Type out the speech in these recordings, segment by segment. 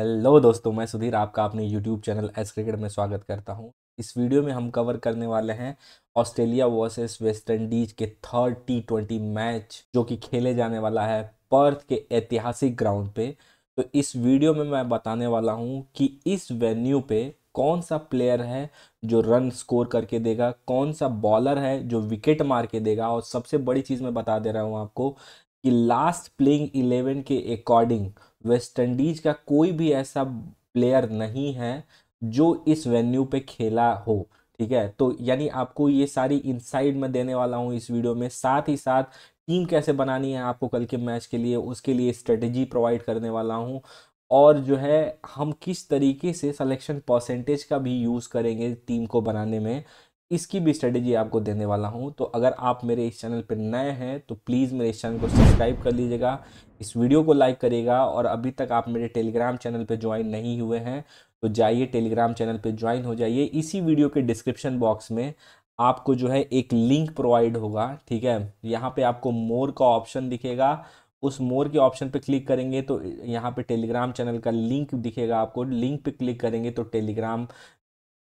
hello दोस्तों मैं सुधीर आपका अपने यूट्यूब चैनल एस क्रिकेट में स्वागत करता हूं इस वीडियो में हम कवर करने वाले हैं ऑस्ट्रेलिया वर्सेस वेस्ट इंडीज के थर्ड टी ट्वेंटी मैच जो कि खेले जाने वाला है पर्थ के ऐतिहासिक ग्राउंड पे तो इस वीडियो में मैं बताने वाला हूं कि इस वेन्यू पे कौन सा प्लेयर है जो रन स्कोर करके देगा कौन सा बॉलर है जो विकेट मार के देगा और सबसे बड़ी चीज़ मैं बता दे रहा हूँ आपको कि लास्ट प्लेइंग इलेवन के अकॉर्डिंग वेस्ट इंडीज का कोई भी ऐसा प्लेयर नहीं है जो इस वेन्यू पे खेला हो ठीक है तो यानी आपको ये सारी इनसाइड मैं देने वाला हूँ इस वीडियो में साथ ही साथ टीम कैसे बनानी है आपको कल के मैच के लिए उसके लिए स्ट्रेटजी प्रोवाइड करने वाला हूँ और जो है हम किस तरीके से सलेक्शन परसेंटेज का भी यूज़ करेंगे टीम को बनाने में इसकी भी स्ट्रेटजी आपको देने वाला हूँ तो अगर आप मेरे इस चैनल पर नए हैं तो प्लीज़ मेरे इस चैनल को सब्सक्राइब कर लीजिएगा इस वीडियो को लाइक करेगा और अभी तक आप मेरे टेलीग्राम चैनल पर ज्वाइन नहीं हुए हैं तो जाइए टेलीग्राम चैनल पर ज्वाइन हो जाइए इसी वीडियो के डिस्क्रिप्शन बॉक्स में आपको जो है एक लिंक प्रोवाइड होगा ठीक है यहाँ पे आपको मोर का ऑप्शन दिखेगा उस मोर के ऑप्शन पे क्लिक करेंगे तो यहाँ पे टेलीग्राम चैनल का लिंक दिखेगा आपको लिंक पे क्लिक करेंगे तो टेलीग्राम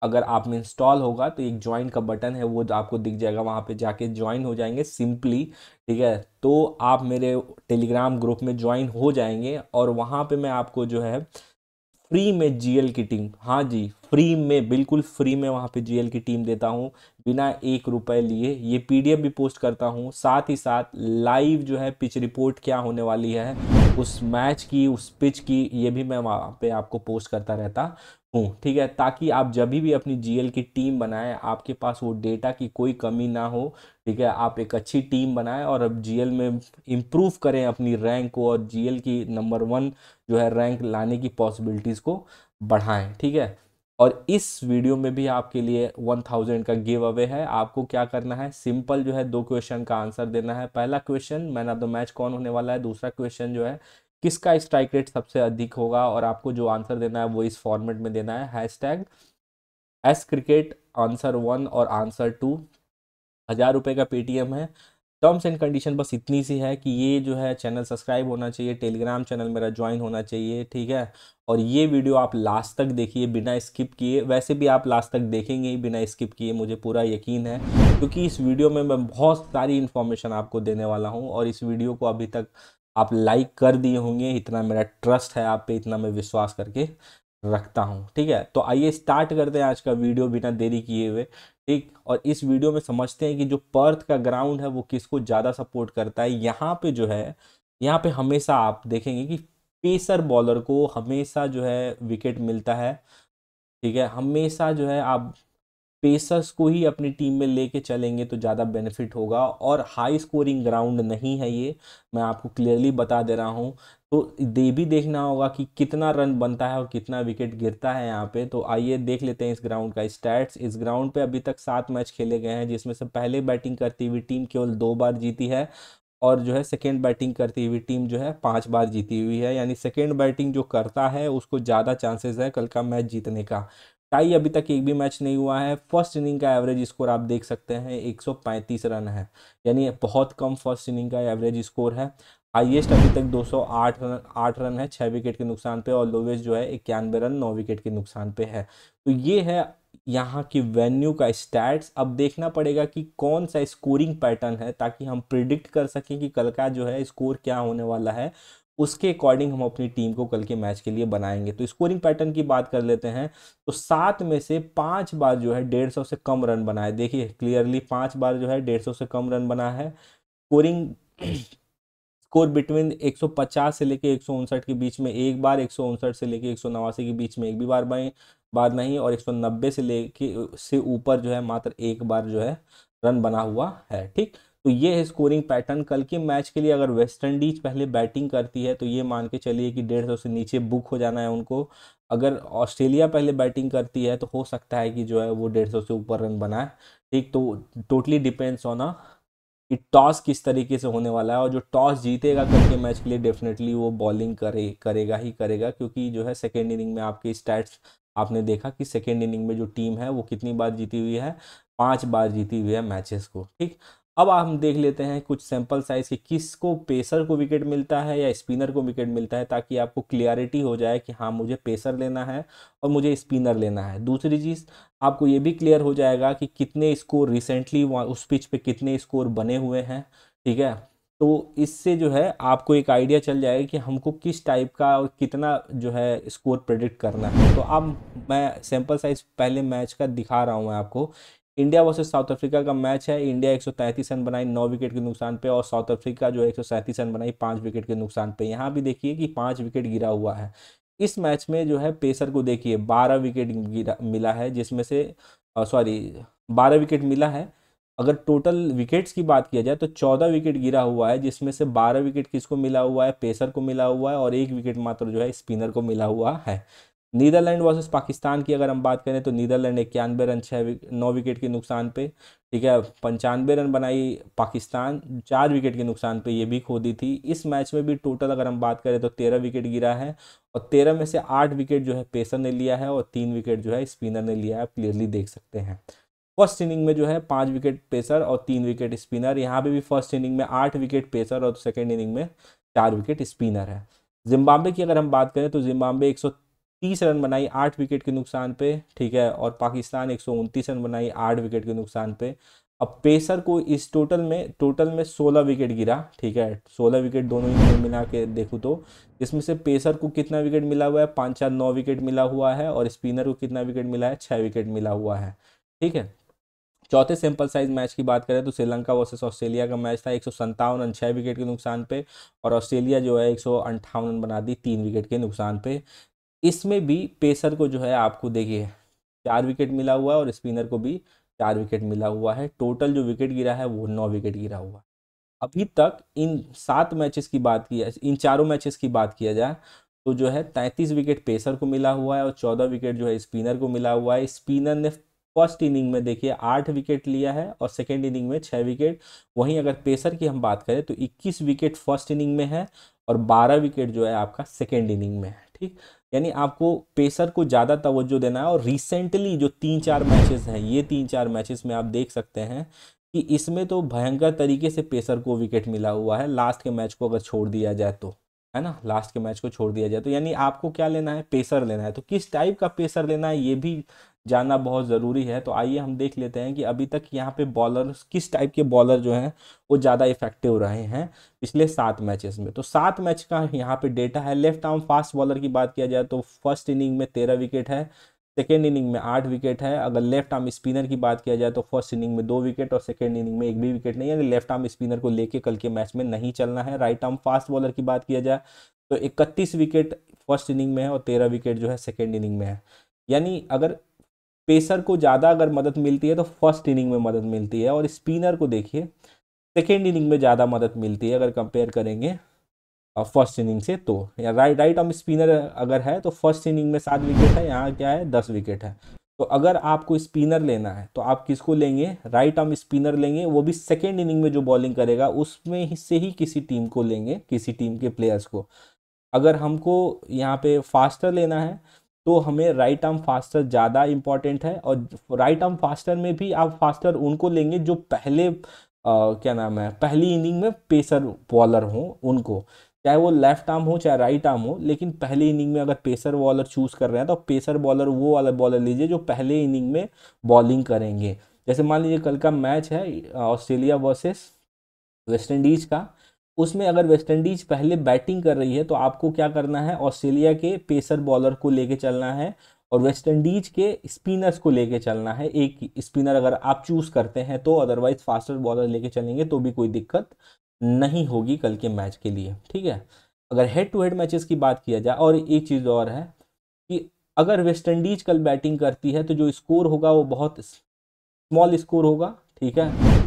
अगर आप में इंस्टॉल होगा तो एक ज्वाइन का बटन है वो आपको दिख जाएगा वहाँ पे जाके ज्वाइन हो जाएंगे सिंपली ठीक है तो आप मेरे टेलीग्राम ग्रुप में ज्वाइन हो जाएंगे और वहाँ पे मैं आपको जो है फ्री में जीएल की टीम हाँ जी फ्री में बिल्कुल फ्री में वहाँ पे जीएल की टीम देता हूँ बिना एक रुपए लिए ये पीडीएफ भी पोस्ट करता हूँ साथ ही साथ लाइव जो है पिच रिपोर्ट क्या होने वाली है उस मैच की उस पिच की ये भी मैं वहाँ पे आपको पोस्ट करता रहता हो ठीक है ताकि आप जब भी अपनी जीएल की टीम बनाएं आपके पास वो डेटा की कोई कमी ना हो ठीक है आप एक अच्छी टीम बनाएं और अब जीएल में इम्प्रूव करें अपनी रैंक को और जीएल की नंबर वन जो है रैंक लाने की पॉसिबिलिटीज़ को बढ़ाएं ठीक है और इस वीडियो में भी आपके लिए वन थाउजेंड का गिव अवे है आपको क्या करना है सिंपल जो है दो क्वेश्चन का आंसर देना है पहला question man of the match कौन होने वाला है दूसरा क्वेश्चन जो है किसका स्ट्राइक रेट सबसे अधिक होगा और आपको जो आंसर देना है वो इस फॉर्मेट में देना है hashtag S cricket answer one और आंसर टू हज़ार रुपये का पेटीएम है टर्म्स एंड कंडीशन बस इतनी सी है कि ये जो है चैनल सब्सक्राइब होना चाहिए टेलीग्राम चैनल मेरा ज्वाइन होना चाहिए ठीक है और ये वीडियो आप लास्ट तक देखिए बिना स्किप किए वैसे भी आप लास्ट तक देखेंगे ही बिना स्किप किए मुझे पूरा यकीन है क्योंकि इस वीडियो में मैं बहुत सारी इन्फॉर्मेशन आपको देने वाला हूँ और इस वीडियो को अभी तक आप लाइक कर दिए होंगे इतना मेरा ट्रस्ट है आप पे इतना मैं विश्वास करके रखता हूँ ठीक है तो आइए स्टार्ट करते हैं आज का वीडियो बिना देरी किए हुए ठीक और इस वीडियो में समझते हैं कि जो पर्थ का ग्राउंड है वो किसको ज़्यादा सपोर्ट करता है यहाँ पे जो है यहाँ पे हमेशा आप देखेंगे कि पेसर बॉलर को हमेशा जो है विकेट मिलता है ठीक है हमेशा जो है आप पेसर्स को ही अपनी टीम में लेके चलेंगे तो ज़्यादा बेनिफिट होगा और हाई स्कोरिंग ग्राउंड नहीं है ये मैं आपको क्लियरली बता दे रहा हूँ तो ये भी देखना होगा कि कितना रन बनता है और कितना विकेट गिरता है यहाँ पे तो आइए देख लेते हैं इस ग्राउंड का स्टैट्स इस ग्राउंड पे अभी तक सात मैच खेले गए हैं जिसमें से पहले बैटिंग करती हुई टीम केवल दो बार जीती है और जो है सेकेंड बैटिंग करती हुई टीम जो है पाँच बार जीती हुई है यानी सेकेंड बैटिंग जो करता है उसको ज़्यादा चांसेस है कल का मैच जीतने का टाई अभी तक एक भी मैच नहीं हुआ है फर्स्ट इनिंग का एवरेज स्कोर आप देख सकते हैं 135 रन है यानी बहुत कम फर्स्ट इनिंग का एवरेज स्कोर है हाईएस्ट अभी तक 208 रन आठ रन है छः विकेट के नुकसान पे और लोवेस्ट जो है इक्यानवे रन नौ विकेट के नुकसान पे है तो ये है यहाँ की वेन्यू का स्टैट्स अब देखना पड़ेगा कि कौन सा स्कोरिंग पैटर्न है ताकि हम प्रिडिक्ट कर सकें कि कल का जो है स्कोर क्या होने वाला है उसके अकॉर्डिंग हम अपनी टीम को कल के मैच के लिए बनाएंगे तो स्कोरिंग पैटर्न की बात कर लेते हैं तो सात में से पांच बार जो है डेढ़ सौ से कम रन बनाए देखिए क्लियरली पांच बार जो है डेढ़ सौ से कम रन बना है स्कोरिंग स्कोर बिटवीन 150 से लेके एक के बीच में एक बार एक से लेके एक के बीच में एक भी बार बने बार नहीं और 190 से लेके से ऊपर जो है मात्र एक बार जो है रन बना हुआ है ठीक तो ये है स्कोरिंग पैटर्न कल के मैच के लिए अगर वेस्ट इंडीज पहले बैटिंग करती है तो ये मान के चलिए कि डेढ़ सौ से नीचे बुक हो जाना है उनको अगर ऑस्ट्रेलिया पहले बैटिंग करती है तो हो सकता है कि जो है वो डेढ़ सौ से ऊपर रन बनाए ठीक तो टोटली डिपेंड्स ऑन अ कि टॉस किस तरीके से होने वाला है और जो टॉस जीतेगा कल के मैच के लिए डेफिनेटली वो बॉलिंग करे करेगा ही करेगा क्योंकि जो है सेकेंड इनिंग में आपके स्टैट्स आपने देखा कि सेकेंड इनिंग में जो टीम है वो कितनी बार जीती हुई है पाँच बार जीती हुई है मैचेस को ठीक अब आप हम देख लेते हैं कुछ सैंपल साइज के किस को पेसर को विकेट मिलता है या स्पिनर को विकेट मिलता है ताकि आपको क्लियरिटी हो जाए कि हाँ मुझे पेसर लेना है और मुझे स्पिनर लेना है दूसरी चीज़ आपको ये भी क्लियर हो जाएगा कि कितने स्कोर रिसेंटली उस पिच पे कितने स्कोर बने हुए हैं ठीक है तो इससे जो है आपको एक आइडिया चल जाएगा कि हमको किस टाइप का और कितना जो है स्कोर प्रेडिक्ट करना है तो अब मैं सैंपल साइज़ पहले मैच का दिखा रहा हूँ मैं आपको इंडिया वर्सेज साउथ अफ्रीका का मैच है इंडिया एक रन बनाई नौ विकेट के नुकसान पे और साउथ अफ्रीका जो एक रन बनाई पाँच विकेट के नुकसान पे यहाँ भी देखिए कि पाँच विकेट गिरा हुआ है इस मैच में जो है पेसर को देखिए बारह विकेट गिरा मिला है जिसमें से सॉरी बारह विकेट मिला है अगर टोटल विकेट्स की बात किया जाए तो चौदह विकेट गिरा हुआ है जिसमें से बारह विकेट किसको मिला हुआ है पेसर को मिला हुआ है और एक विकेट मात्र जो है स्पिनर को मिला हुआ है नीदरलैंड वर्सेस पाकिस्तान की अगर हम बात करें तो नीदरलैंड इक्यानवे रन छः नौ विकेट के नुकसान पे ठीक है पंचानवे रन बनाई पाकिस्तान चार विकेट के नुकसान पे ये भी खो दी थी इस मैच में भी टोटल अगर हम बात करें तो तेरह विकेट गिरा है और तेरह में से आठ विकेट जो है पेसर ने लिया है और तीन विकेट जो है स्पिनर ने लिया है आप क्लियरली देख सकते हैं फर्स्ट इनिंग में जो है पाँच विकेट पेसर और तीन विकेट स्पिनर यहाँ पर भी फर्स्ट इनिंग में आठ विकेट पेसर और सेकेंड इनिंग में चार विकेट स्पिनर है जिम्बाब्वे की अगर हम बात करें तो जिम्बाब्वे एक तीस रन बनाई आठ विकेट के नुकसान पे ठीक है और पाकिस्तान एक रन बनाई आठ विकेट के नुकसान पे अब पेसर को इस टोटल में टोटल में सोलह विकेट गिरा ठीक है सोलह विकेट दोनों ही मिला के देखूँ तो इसमें से पेसर को कितना विकेट मिला हुआ है पाँच चार नौ विकेट मिला हुआ है और स्पिनर को कितना विकेट मिला है छः विकेट मिला हुआ है ठीक है चौथे सिंपल साइज मैच की बात करें तो श्रीलंका वर्सेस ऑस्ट्रेलिया का मैच था एक सौ रन छः विकेट के नुकसान पे और ऑस्ट्रेलिया जो है एक सौ रन बना दी तीन विकेट के नुकसान पे इसमें भी पेसर को जो है आपको देखिए चार विकेट मिला हुआ है और स्पिनर को भी चार विकेट मिला हुआ है टोटल जो विकेट गिरा है वो नौ विकेट गिरा हुआ है अभी तक इन सात मैचेस की बात किया इन चारों मैचेस की बात किया जाए तो जो है तैंतीस विकेट पेसर को मिला हुआ है और चौदह विकेट जो है स्पिनर को मिला हुआ है स्पिनर ने फर्स्ट इनिंग में देखिए आठ विकेट लिया है और सेकेंड इनिंग में छः विकेट वहीं अगर पेसर की हम बात करें तो इक्कीस विकेट फर्स्ट इनिंग में है और बारह विकेट जो है आपका सेकेंड इनिंग में है ठीक यानी आपको पेसर को ज़्यादा तवज्जो देना है और रिसेंटली जो तीन चार मैचेस हैं ये तीन चार मैचेस में आप देख सकते हैं कि इसमें तो भयंकर तरीके से पेसर को विकेट मिला हुआ है लास्ट के मैच को अगर छोड़ दिया जाए तो है ना लास्ट के मैच को छोड़ दिया जाए तो यानी आपको क्या लेना है पेसर लेना है तो किस टाइप का पेसर लेना है ये भी जानना बहुत ज़रूरी है तो आइए हम देख लेते हैं कि अभी तक यहाँ पे बॉलर किस टाइप के बॉलर जो हैं वो ज़्यादा इफेक्टिव रहे हैं पिछले सात मैचेस में तो सात मैच का यहाँ पे डेटा है लेफ्ट आर्म फास्ट बॉलर की बात किया जाए तो फर्स्ट इनिंग में तेरह विकेट है सेकेंड इनिंग में आठ विकेट है अगर लेफ्ट आर्म स्पिनर की बात किया जाए तो फर्स्ट इनिंग में दो विकेट और सेकेंड इनिंग में एक भी विकेट नहीं है लेफ्ट आर्म स्पिनर को लेके कल के मैच में नहीं चलना है राइट आर्म फास्ट बॉलर की बात किया जाए तो इकतीस विकेट फर्स्ट इनिंग में है और तेरह विकेट जो है सेकेंड इनिंग में है यानी अगर पेसर को ज़्यादा अगर मदद मिलती है तो फर्स्ट इनिंग में मदद मिलती है और स्पिनर को देखिए सेकेंड इनिंग में ज़्यादा मदद मिलती है अगर कंपेयर करेंगे फर्स्ट इनिंग से तो या राइट राइट आर्म स्पिनर अगर है तो फर्स्ट इनिंग में सात विकेट है यहाँ क्या है दस विकेट है तो अगर आपको स्पिनर लेना है तो आप किसको लेंगे राइट आर्म स्पिनर लेंगे वो भी सेकेंड इनिंग में जो बॉलिंग करेगा उसमें ही से ही किसी टीम को लेंगे किसी टीम के प्लेयर्स को अगर हमको यहाँ पे फास्टर लेना है तो हमें राइट आर्म फास्टर ज़्यादा इम्पॉर्टेंट है और राइट आर्म फास्टर में भी आप फास्टर उनको लेंगे जो पहले आ, क्या नाम है पहली इनिंग में पेसर बॉलर हों उनको चाहे वो लेफ्ट आर्म हो चाहे राइट आर्म हो लेकिन पहले इनिंग में अगर पेसर बॉलर चूज़ कर रहे हैं तो पेसर बॉलर वो वाला बॉलर लीजिए जो पहले इनिंग में बॉलिंग करेंगे जैसे मान लीजिए कल का मैच है ऑस्ट्रेलिया वर्सेस वेस्ट इंडीज़ का उसमें अगर वेस्ट इंडीज़ पहले बैटिंग कर रही है तो आपको क्या करना है ऑस्ट्रेलिया के पेसर बॉलर को लेके चलना है और वेस्ट इंडीज के स्पिनर्स को लेके चलना है एक स्पिनर अगर आप चूज़ करते हैं तो अदरवाइज फास्टर बॉलर लेके चलेंगे तो भी कोई दिक्कत नहीं होगी कल के मैच के लिए ठीक है अगर हेड टू हेड मैचेस की बात किया जाए और एक चीज़ और है कि अगर वेस्ट इंडीज कल बैटिंग करती है तो जो स्कोर होगा वो बहुत स्मॉल स्कोर होगा ठीक है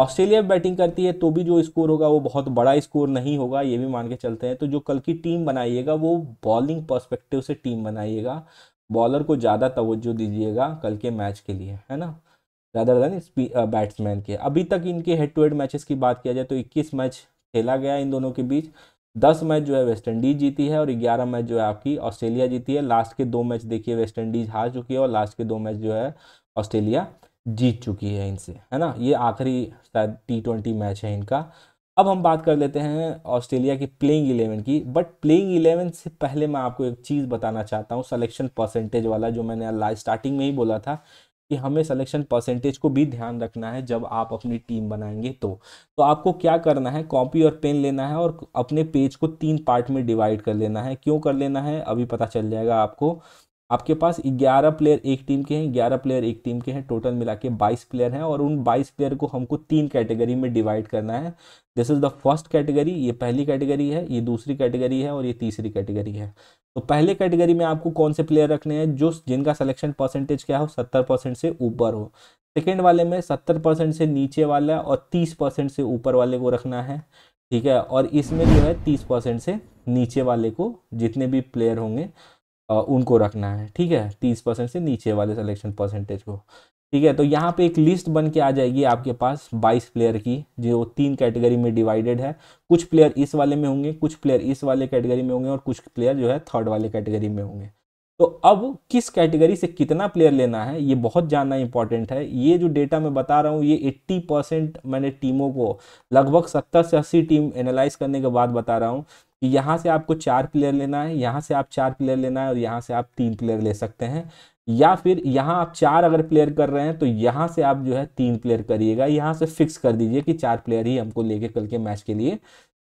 ऑस्ट्रेलिया बैटिंग करती है तो भी जो स्कोर होगा वो बहुत बड़ा स्कोर नहीं होगा ये भी मान के चलते हैं तो जो कल की टीम बनाइएगा वो बॉलिंग परस्पेक्टिव से टीम बनाइएगा बॉलर को ज़्यादा तोज्जो दीजिएगा कल के मैच के लिए है ना रादर देन बैट्समैन के अभी तक इनके हेड टू हेड मैचेस की बात किया जाए तो 21 मैच खेला गया इन दोनों के बीच 10 मैच जो है वेस्ट इंडीज जीती है और 11 मैच जो है आपकी ऑस्ट्रेलिया जीती है लास्ट के दो मैच देखिए वेस्ट इंडीज हार चुकी है और लास्ट के दो मैच जो है ऑस्ट्रेलिया जीत चुकी है इनसे है ना ये आखिरी शायद टी ट्वेंटी मैच है इनका अब हम बात कर लेते हैं ऑस्ट्रेलिया की प्लेइंग इलेवन की बट प्लेइंग इलेवन से पहले मैं आपको एक चीज़ बताना चाहता हूँ सलेक्शन परसेंटेज वाला जो मैंने लास्ट स्टार्टिंग में ही बोला था कि हमें सिलेक्शन परसेंटेज को भी ध्यान रखना है जब आप अपनी टीम बनाएंगे तो तो आपको क्या करना है कॉपी और पेन लेना है और अपने पेज को तीन पार्ट में डिवाइड कर लेना है क्यों कर लेना है अभी पता चल जाएगा आपको आपके पास 11 प्लेयर एक टीम के हैं 11 प्लेयर एक टीम के हैं टोटल मिला के बाईस प्लेयर हैं और उन 22 प्लेयर को हमको तीन कैटेगरी में डिवाइड करना है this is the first category ये पहली कैटेगरी है ये दूसरी कैटेगरी है और ये तीसरी कैटेगरी है तो पहले कैटेगरी में आपको कौन से प्लेयर रखने हैं जो जिनका सिलेक्शन परसेंटेज क्या हो सत्तर परसेंट से ऊपर हो सेकेंड वाले में सत्तर परसेंट से नीचे वाला और तीस परसेंट से ऊपर वाले को रखना है ठीक है और इसमें जो है तीस परसेंट से नीचे वाले को जितने भी प्लेयर होंगे उनको रखना है ठीक है तीस परसेंट से नीचे वाले सिलेक्शन परसेंटेज को ठीक है तो यहाँ पे एक लिस्ट बन के आ जाएगी आपके पास बाईस प्लेयर की जो तीन कैटेगरी में डिवाइडेड है कुछ प्लेयर इस वाले में होंगे कुछ प्लेयर इस वाले कैटेगरी में होंगे और कुछ प्लेयर जो है थर्ड वाले कैटेगरी में होंगे तो अब किस कैटेगरी से कितना प्लेयर लेना है ये बहुत जानना इंपॉर्टेंट है ये जो डेटा मैं बता रहा हूँ ये 80 परसेंट मैंने टीमों को लगभग 70 से 80 टीम एनालाइज करने के बाद बता रहा हूँ कि यहाँ से आपको चार प्लेयर लेना है यहाँ से आप चार प्लेयर लेना है और यहाँ से आप तीन प्लेयर ले सकते हैं या फिर यहाँ आप चार अगर प्लेयर कर रहे हैं तो यहाँ से आप जो है तीन प्लेयर करिएगा यहाँ से फिक्स कर दीजिए कि चार प्लेयर ही हमको लेके कल के मैच के लिए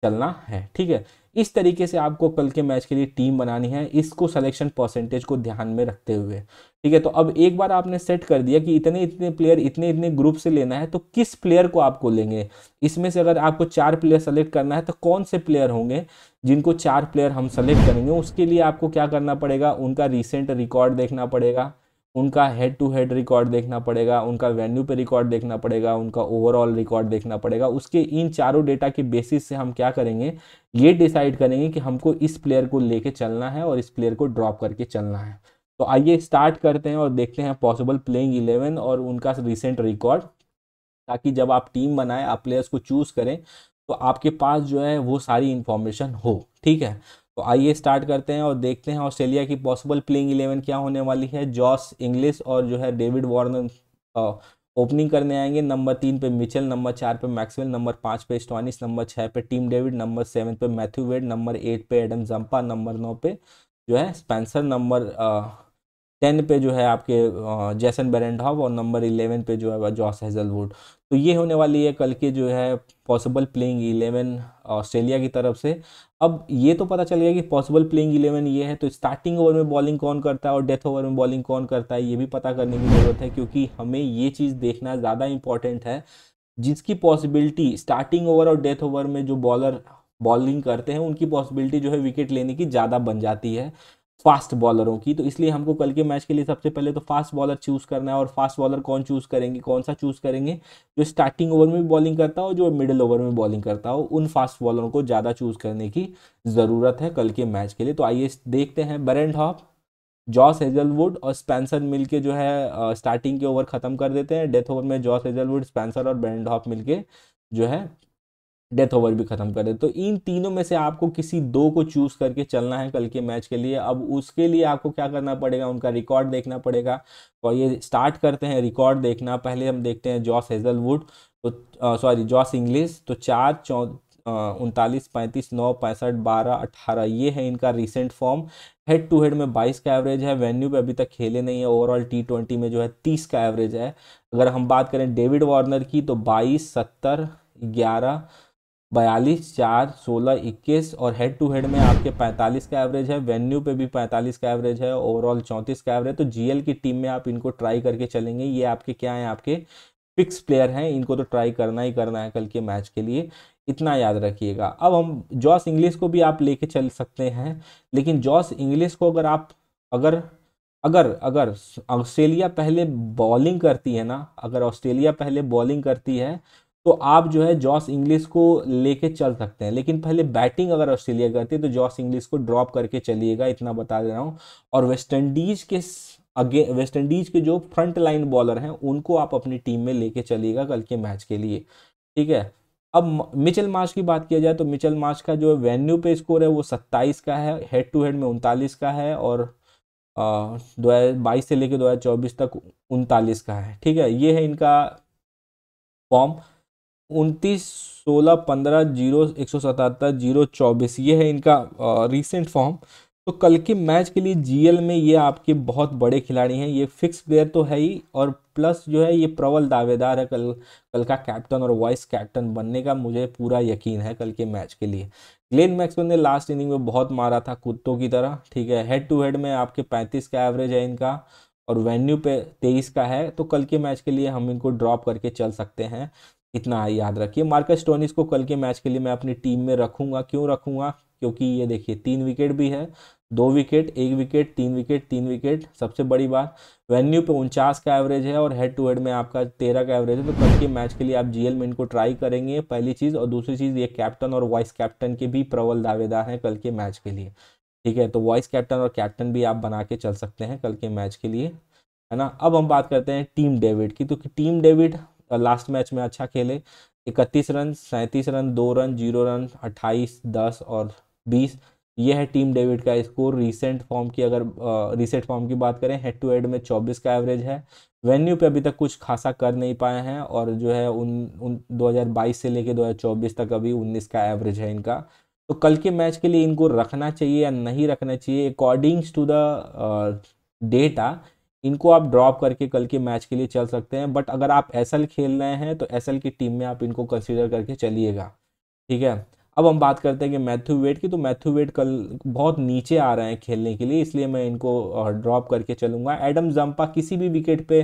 चलना है ठीक है इस तरीके से आपको कल के मैच के लिए टीम बनानी है इसको सिलेक्शन परसेंटेज को ध्यान में रखते हुए ठीक है तो अब एक बार आपने सेट कर दिया कि इतने इतने प्लेयर इतने इतने ग्रुप से लेना है तो किस प्लेयर को आपको लेंगे इसमें से अगर आपको चार प्लेयर सेलेक्ट करना है तो कौन से प्लेयर होंगे जिनको चार प्लेयर हम सेलेक्ट करेंगे उसके लिए आपको क्या करना पड़ेगा उनका रिसेंट रिकॉर्ड देखना पड़ेगा उनका हेड टू हेड रिकॉर्ड देखना पड़ेगा उनका वेन्यू पे रिकॉर्ड देखना पड़ेगा उनका ओवरऑल रिकॉर्ड देखना पड़ेगा उसके इन चारों डेटा के बेसिस से हम क्या करेंगे ये डिसाइड करेंगे कि हमको इस प्लेयर को लेके चलना है और इस प्लेयर को ड्रॉप करके चलना है तो आइए स्टार्ट करते हैं और देखते हैं पॉसिबल प्लेइंग इलेवन और उनका रिसेंट रिकॉर्ड ताकि जब आप टीम बनाएं आप प्लेयर्स को चूज़ करें तो आपके पास जो है वो सारी इन्फॉर्मेशन हो ठीक है तो आइए स्टार्ट करते हैं और देखते हैं ऑस्ट्रेलिया की पॉसिबल प्लेइंग इलेवन क्या होने वाली है जॉस इंग्लिश और जो है डेविड वार्नर ओपनिंग करने आएंगे नंबर तीन पे मिचल नंबर चार पे मैक्सवेल नंबर पाँच पे स्टॉनिस नंबर छः पे टीम डेविड नंबर सेवन पे मैथ्यू वेड नंबर एट पे एडम जम्पा नंबर नौ पे जो है स्पेंसर नंबर टेन पे जो है आपके जैसन बेरेंडॉव और नंबर इलेवन पे जो है जॉस हेजलवुड तो ये होने वाली है कल के जो है पॉसिबल प्लेइंग इलेवन ऑस्ट्रेलिया की तरफ से अब ये तो पता चल गया कि पॉसिबल प्लेइंग इलेवन ये है तो स्टार्टिंग ओवर में बॉलिंग कौन करता है और डेथ ओवर में बॉलिंग कौन करता है ये भी पता करने की ज़रूरत है क्योंकि हमें ये चीज़ देखना ज़्यादा इंपॉर्टेंट है जिसकी पॉसिबिलिटी स्टार्टिंग ओवर और डेथ ओवर में जो बॉलर बॉलिंग करते हैं उनकी पॉसिबिलिटी जो है विकेट लेने की ज़्यादा बन जाती है फास्ट बॉलरों की तो इसलिए हमको कल के मैच के लिए सबसे पहले तो फास्ट बॉलर चूज़ करना है और फास्ट बॉलर कौन चूज़ करेंगे कौन सा चूज़ करेंगे जो स्टार्टिंग ओवर में भी बॉलिंग करता हो जो मिडिल ओवर में बॉलिंग करता हो उन फास्ट बॉलरों को ज़्यादा चूज़ करने की ज़रूरत है कल के मैच के लिए तो आइए देखते हैं बरेंड हॉप जॉस हेजलवुड और स्पेंसर मिल के जो है स्टार्टिंग के ओवर ख़त्म कर देते हैं डेथ ओवर में जॉस हेजलवुड स्पेंसर और बरेंड हॉप मिल जो है डेथ ओवर भी ख़त्म कर दे तो इन तीनों में से आपको किसी दो को चूज़ करके चलना है कल के मैच के लिए अब उसके लिए आपको क्या करना पड़ेगा उनका रिकॉर्ड देखना पड़ेगा और तो ये स्टार्ट करते हैं रिकॉर्ड देखना पहले हम देखते हैं जॉस हेजलवुड तो सॉरी जॉस इंग्लिश तो चार चौ उनतालीस पैंतीस नौ पैंसठ बारह अट्ठारह ये है इनका recent form head to head में बाईस का एवरेज है वेन्यू पे अभी तक खेले नहीं है ओवरऑल टी ट्वेंटी में जो है तीस का एवरेज है अगर हम बात करें डेविड वार्नर की तो बाईस सत्तर ग्यारह बयालीस चार सोलह इक्कीस और हेड टू हेड में आपके पैंतालीस का एवरेज है वेन्यू पे भी पैंतालीस का एवरेज है ओवरऑल चौंतीस का एवरेज तो जीएल की टीम में आप इनको ट्राई करके चलेंगे ये आपके क्या हैं आपके फिक्स प्लेयर हैं इनको तो ट्राई करना ही करना है कल के मैच के लिए इतना याद रखिएगा अब हम जॉस इंग्लिस को भी आप लेके चल सकते हैं लेकिन जॉस इंग्लिस को अगर आप अगर अगर अगर ऑस्ट्रेलिया पहले बॉलिंग करती है ना अगर ऑस्ट्रेलिया पहले बॉलिंग करती है तो आप जो है जॉस इंग्लिश को लेके चल सकते हैं लेकिन पहले बैटिंग अगर ऑस्ट्रेलिया करती है तो जॉस इंग्लिश को ड्रॉप करके चलिएगा इतना बता दे रहा हूँ और वेस्ट इंडीज के अगे वेस्ट इंडीज के जो फ्रंट लाइन बॉलर हैं उनको आप अपनी टीम में लेके चलिएगा कल के मैच के लिए ठीक है अब मिचल मार्च की बात किया जाए तो मिचल मार्च का जो वेन्यू पे स्कोर है वो सत्ताईस का है हेड टू हेड में उनतालीस का है और दो हज़ार बाईस से लेकर दो हज़ार चौबीस तक उनतालीस का है ठीक है ये है इनका फॉर्म उनतीस सोलह पंद्रह जीरो एक सौ सतहत्तर जीरो चौबीस ये है इनका रिसेंट फॉर्म तो कल के मैच के लिए जीएल में ये आपके बहुत बड़े खिलाड़ी हैं ये फिक्स प्लेयर तो है ही और प्लस जो है ये प्रबल दावेदार है कल कल का कैप्टन और वाइस कैप्टन बनने का मुझे पूरा यकीन है कल के मैच के लिए ग्लेन मैक्सवेल ने लास्ट इनिंग में बहुत मारा था कुत्तों की तरह ठीक है हेड टू हेड में आपके पैंतीस का एवरेज है इनका और वेन्यू पे तेईस का है तो कल के मैच के लिए हम इनको ड्रॉप करके चल सकते हैं इतना याद रखिए मार्कस टोनिस को कल के मैच के लिए मैं अपनी टीम में रखूंगा क्यों रखूंगा क्योंकि ये देखिए तीन विकेट भी है दो विकेट एक विकेट तीन विकेट तीन विकेट सबसे बड़ी बात वेन्यू पे उनचास का एवरेज है और हेड टू हेड में आपका तेरह का एवरेज है तो कल के मैच के लिए आप जीएल में इनको ट्राई करेंगे पहली चीज़ और दूसरी चीज़ ये कैप्टन और वाइस कैप्टन के भी प्रबल दावेदार हैं कल के मैच के लिए ठीक है तो वाइस कैप्टन और कैप्टन भी आप बना के चल सकते हैं कल के मैच के लिए है ना अब हम बात करते हैं टीम डेविड की तो टीम डेविड लास्ट मैच में अच्छा खेले इकतीस रन सैंतीस रन दो रन जीरो रन अट्ठाईस दस और बीस ये है टीम डेविड का स्कोर रीसेंट फॉर्म की अगर रीसेंट फॉर्म की बात करें हेड टू हेड में 24 का एवरेज है वेन्यू पे अभी तक कुछ खासा कर नहीं पाए हैं और जो है उन उन 2022 से लेके 2024 तक अभी 19 का एवरेज है इनका तो कल के मैच के लिए इनको रखना चाहिए या नहीं रखना चाहिए अकॉर्डिंग्स टू द डेटा इनको आप ड्रॉप करके कल के मैच के लिए चल सकते हैं बट अगर आप एस खेल रहे हैं तो एस की टीम में आप इनको कंसिडर करके चलिएगा ठीक है अब हम बात करते हैं कि मैथ्यू वेट की तो मैथ्यू वेट कल बहुत नीचे आ रहे हैं खेलने के लिए इसलिए मैं इनको ड्रॉप करके चलूँगा एडम जम्पा किसी भी विकेट पे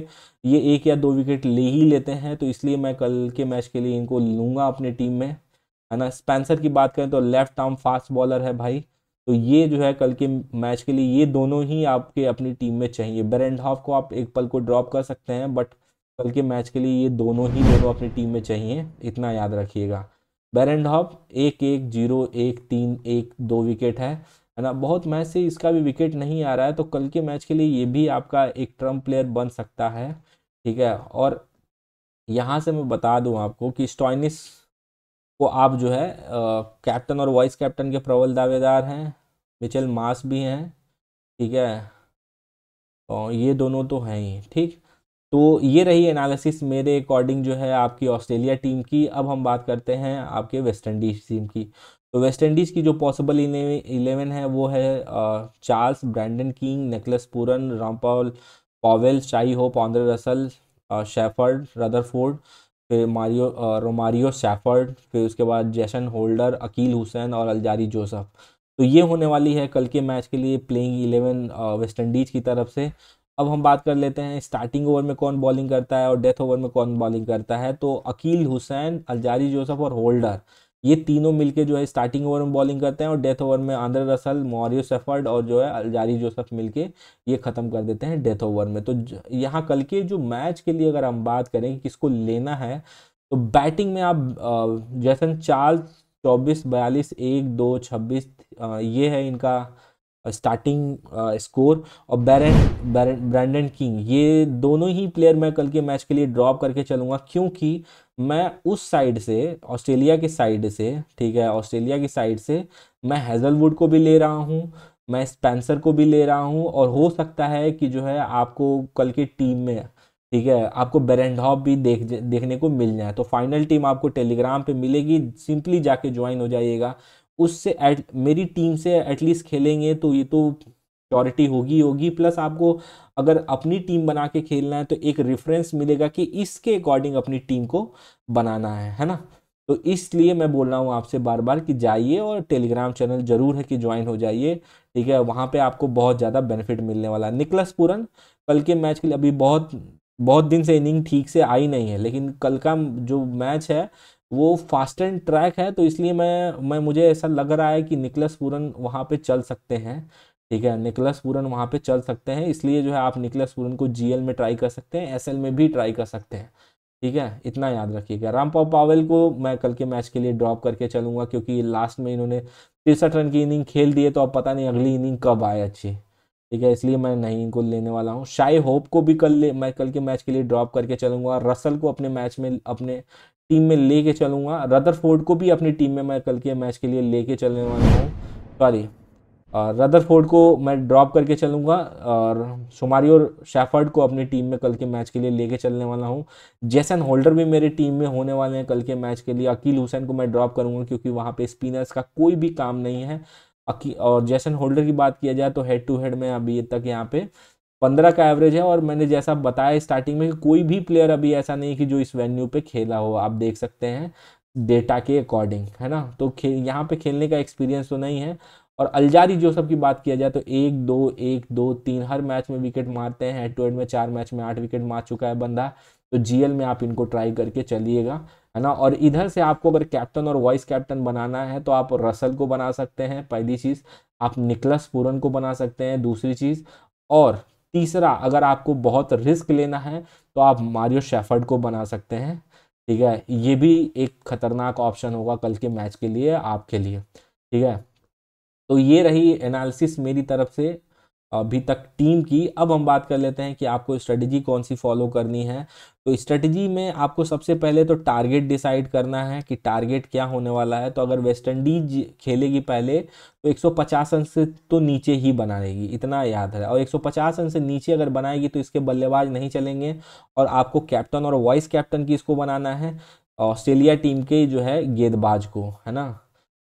ये एक या दो विकेट ले ही लेते हैं तो इसलिए मैं कल के मैच के लिए इनको लूँगा अपनी टीम में है ना स्पेंसर की बात करें तो लेफ्ट आर्म फास्ट बॉलर है भाई तो ये जो है कल के मैच के लिए ये दोनों ही आपके अपनी टीम में चाहिए ब्रेंड हाफ को आप एक पल को ड्रॉप कर सकते हैं बट कल के मैच के लिए ये दोनों ही दोनों अपनी टीम में चाहिए इतना याद रखिएगा बैरेंड हॉफ एक एक जीरो एक तीन एक दो विकेट है है ना बहुत मैच से इसका भी विकेट नहीं आ रहा है तो कल के मैच के लिए ये भी आपका एक ट्रम्प प्लेयर बन सकता है ठीक है और यहाँ से मैं बता दूँ आपको कि स्टॉइनिस को आप जो है कैप्टन और वाइस कैप्टन के प्रबल दावेदार हैं मिचेल मास भी हैं ठीक है तो ये दोनों तो हैं ही ठीक तो ये रही एनालिसिस मेरे अकॉर्डिंग जो है आपकी ऑस्ट्रेलिया टीम की अब हम बात करते हैं आपके वेस्ट इंडीज टीम की तो वेस्ट इंडीज़ की जो पॉसिबल इलेवन है वो है Charles Brandon King Nicholas Pooran Rampaul Powell Shai Hope Andre Russell Shepherd Rutherford फिर मारियो रोमारियो सैफर्ड फिर उसके बाद जैसन होल्डर अकील हुसैन और अलजारी जोसफ तो ये होने वाली है कल के मैच के लिए प्लेइंग इलेवन वेस्ट इंडीज़ की तरफ से अब हम बात कर लेते हैं स्टार्टिंग ओवर में कौन बॉलिंग करता है और डेथ ओवर में कौन बॉलिंग करता है तो अकील हुसैन अलजारी जोसफ और होल्डर ये तीनों मिलके जो है स्टार्टिंग ओवर में बॉलिंग करते हैं और डेथ ओवर में आंध्र रसल मॉरियो सेफर्ड और जो है अलजारी जोसफ मिलके ये ख़त्म कर देते हैं डेथ ओवर में तो यहाँ कल के जो मैच के लिए अगर हम बात करें कि किसको लेना है तो बैटिंग में आप जैसन चार्ल्स चौबीस बयालीस एक दो छब्बीस ये है इनका स्टार्टिंग स्कोर और बैरन ब्रैंडन किंग ये दोनों ही प्लेयर मैं कल के मैच के लिए ड्रॉप करके चलूँगा क्योंकि मैं उस साइड से ऑस्ट्रेलिया की साइड से ठीक है ऑस्ट्रेलिया की साइड से मैं हेजलवुड को भी ले रहा हूँ मैं स्पेंसर को भी ले रहा हूँ और हो सकता है कि जो है आपको कल की टीम में ठीक है आपको बेरेंडहॉप भी देख देखने को मिल जाए तो फाइनल टीम आपको टेलीग्राम पे मिलेगी सिंपली जाके ज्वाइन हो जाइएगा उससे एट मेरी टीम से एटलीस्ट खेलेंगे तो ये तो प्योरिटी होगी होगी प्लस आपको अगर अपनी टीम बना के खेलना है तो एक रेफरेंस मिलेगा कि इसके अकॉर्डिंग अपनी टीम को बनाना है है ना तो इसलिए मैं बोल रहा हूँ आपसे बार बार कि जाइए और टेलीग्राम चैनल जरूर है कि ज्वाइन हो जाइए ठीक है वहाँ पे आपको बहुत ज़्यादा बेनिफिट मिलने वाला है निकलस पूरन कल के मैच के लिए अभी बहुत बहुत दिन से इनिंग ठीक से आई नहीं है लेकिन कल का जो मैच है वो फास्ट एंड ट्रैक है तो इसलिए मैं मैं मुझे ऐसा लग रहा है कि निकलस पूरन वहाँ पे चल सकते हैं ठीक है निकलस पूरन वहाँ पे चल सकते हैं इसलिए जो है आप निकलस पूरन को जीएल में ट्राई कर सकते हैं एसएल में भी ट्राई कर सकते हैं ठीक है इतना याद रखिएगा रामपाव पावेल को मैं कल के मैच के लिए ड्रॉप करके चलूँगा क्योंकि लास्ट में इन्होंने तिरसठ रन की इनिंग खेल दिए तो अब पता नहीं अगली इनिंग कब आए अच्छी ठीक है इसलिए मैं नहीं इनको लेने वाला हूँ शाई होप को भी कल ले मैं कल के मैच के लिए ड्रॉप करके चलूँगा रसल को अपने मैच में अपने टीम में लेके चलूँगा रदरफोर्ड को भी अपनी टीम में मैं कल के मैच के लिए लेके चलने वाला हूँ सॉरी रदरफोर्ड को मैं ड्रॉप करके चलूँगा और शुमारी और शेफर्ड को अपनी टीम में कल के मैच के लिए लेके चलने वाला हूँ जैसन होल्डर भी मेरी टीम में होने वाले हैं कल के मैच के लिए अकील हुसैन को मैं ड्रॉप करूँगा क्योंकि वहाँ पे स्पिनर्स का कोई भी काम नहीं है अकी और जैसन होल्डर की बात किया जाए तो हेड टू हेड में अभी तक यहाँ पे पंद्रह का एवरेज है और मैंने जैसा बताया स्टार्टिंग में कोई भी प्लेयर अभी ऐसा नहीं कि जो इस वेन्यू पे खेला हो आप देख सकते हैं डेटा के अकॉर्डिंग है ना तो खे यहाँ पे खेलने का एक्सपीरियंस तो नहीं है और अलजारी सब की बात किया जाए तो एक दो एक दो तीन हर मैच में विकेट मारते हैं हेड टू हेड में चार मैच में आठ विकेट मार चुका है बंदा तो जीएल में आप इनको ट्राई करके चलिएगा है ना और इधर से आपको अगर कैप्टन और वाइस कैप्टन बनाना है तो आप रसल को बना सकते हैं पहली चीज़ आप निकलस पूरन को बना सकते हैं दूसरी चीज़ और तीसरा अगर आपको बहुत रिस्क लेना है तो आप मारियो शेफर्ड को बना सकते हैं ठीक है ये भी एक ख़तरनाक ऑप्शन होगा कल के मैच के लिए आपके लिए ठीक है तो ये रही एनालिसिस मेरी तरफ से अभी तक टीम की अब हम बात कर लेते हैं कि आपको स्ट्रेटजी कौन सी फॉलो करनी है तो स्ट्रेटजी में आपको सबसे पहले तो टारगेट डिसाइड करना है कि टारगेट क्या होने वाला है तो अगर वेस्ट इंडीज खेलेगी पहले तो 150 रन से तो नीचे ही बनाएगी इतना याद है और 150 रन से नीचे अगर बनाएगी तो इसके बल्लेबाज नहीं चलेंगे और आपको कैप्टन और वाइस कैप्टन की इसको बनाना है ऑस्ट्रेलिया टीम के जो है गेंदबाज को है ना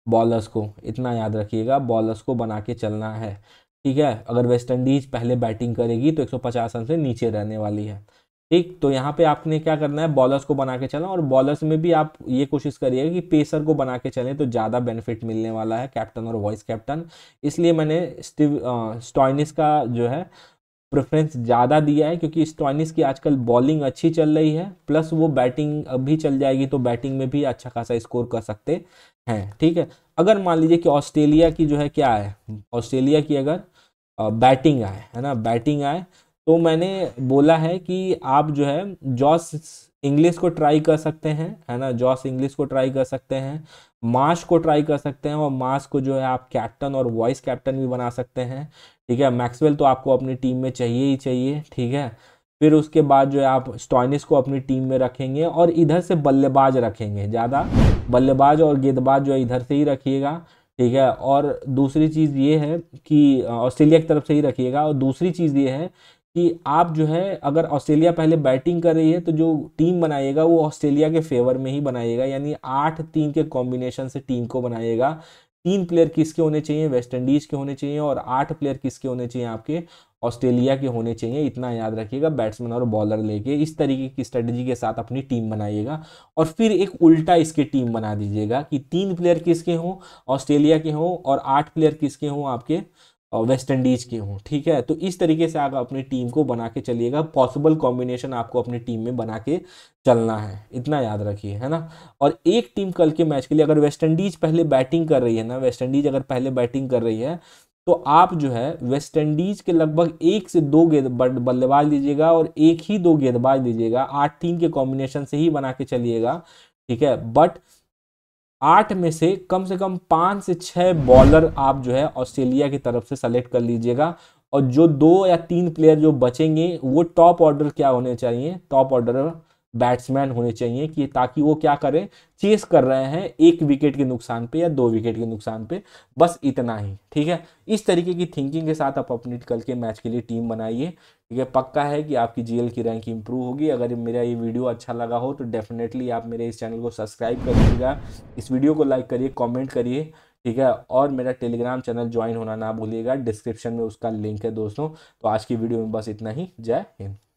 बॉलर्स को इतना याद रखिएगा बॉलर्स को बना के चलना है ठीक है अगर वेस्ट इंडीज पहले बैटिंग करेगी तो 150 रन से नीचे रहने वाली है ठीक तो यहाँ पे आपने क्या करना है बॉलर्स को बना के चलना और बॉलर्स में भी आप ये कोशिश करिएगा कि पेसर को बना के चलें तो ज़्यादा बेनिफिट मिलने वाला है कैप्टन और वाइस कैप्टन इसलिए मैंने स्टीव स्टॉइनिस का जो है प्रेफरेंस ज़्यादा दिया है क्योंकि स्टॉइनिस की आजकल बॉलिंग अच्छी चल रही है प्लस वो बैटिंग अभी चल जाएगी तो बैटिंग में भी अच्छा खासा स्कोर कर सकते हैं ठीक है अगर मान लीजिए कि ऑस्ट्रेलिया की जो है क्या है ऑस्ट्रेलिया की अगर बैटिंग आए है ना बैटिंग आए तो मैंने बोला है कि आप जो है जॉस इंग्लिश को ट्राई कर सकते हैं है ना जॉस इंग्लिश को ट्राई कर सकते हैं मार्श को ट्राई कर सकते हैं और मार्श को जो है आप कैप्टन और वॉइस कैप्टन भी बना सकते हैं ठीक है मैक्सवेल तो आपको अपनी टीम में चाहिए ही चाहिए ठीक है फिर उसके बाद जो है आप स्टॉइनिस को अपनी टीम में रखेंगे और इधर से बल्लेबाज रखेंगे ज़्यादा बल्लेबाज और गेंदबाज जो है इधर से ही रखिएगा ठीक है और दूसरी चीज़ ये है कि ऑस्ट्रेलिया की तरफ से ही रखिएगा और दूसरी चीज़ ये है कि आप जो है अगर ऑस्ट्रेलिया पहले बैटिंग कर रही है तो जो टीम बनाइएगा वो ऑस्ट्रेलिया के फेवर में ही बनाइएगा यानी आठ तीन के कॉम्बिनेशन से टीम को बनाइएगा तीन प्लेयर किसके होने चाहिए वेस्ट इंडीज के होने चाहिए और आठ प्लेयर किसके होने चाहिए आपके ऑस्ट्रेलिया के होने चाहिए इतना याद रखिएगा बैट्समैन और बॉलर लेके इस तरीके की स्ट्रेटजी के साथ अपनी टीम बनाइएगा और फिर एक उल्टा इसके टीम बना दीजिएगा कि तीन प्लेयर किसके हों ऑस्ट्रेलिया के हों और आठ प्लेयर किसके हों आपके वेस्ट इंडीज के हों ठीक है तो इस तरीके से आप अपनी टीम को बना के चलिएगा पॉसिबल कॉम्बिनेशन आपको अपनी टीम में बना के चलना है इतना याद रखिए है ना और एक टीम कल के मैच के लिए अगर वेस्ट इंडीज पहले बैटिंग कर रही है ना वेस्ट इंडीज अगर पहले बैटिंग कर रही है तो आप जो है वेस्ट इंडीज के लगभग एक से दो गेंद बल्लेबाज लीजिएगा और एक ही दो गेंदबाज लीजिएगा आठ तीन के कॉम्बिनेशन से ही बना के चलिएगा ठीक है बट आठ में से कम से कम पाँच से छः बॉलर आप जो है ऑस्ट्रेलिया की तरफ से सेलेक्ट कर लीजिएगा और जो दो या तीन प्लेयर जो बचेंगे वो टॉप ऑर्डर क्या होने चाहिए टॉप ऑर्डर बैट्समैन होने चाहिए कि ताकि वो क्या करें चेस कर रहे हैं एक विकेट के नुकसान पे या दो विकेट के नुकसान पे बस इतना ही ठीक है इस तरीके की थिंकिंग के साथ आप अपनी कल के मैच के लिए टीम बनाइए ठीक है पक्का है कि आपकी जीएल की रैंक इंप्रूव होगी अगर मेरा ये वीडियो अच्छा लगा हो तो डेफिनेटली आप मेरे इस चैनल को सब्सक्राइब करिएगा इस वीडियो को लाइक करिए कॉमेंट करिए ठीक है और मेरा टेलीग्राम चैनल ज्वाइन होना ना भूलिएगा डिस्क्रिप्शन में उसका लिंक है दोस्तों तो आज की वीडियो में बस इतना ही जय हिंद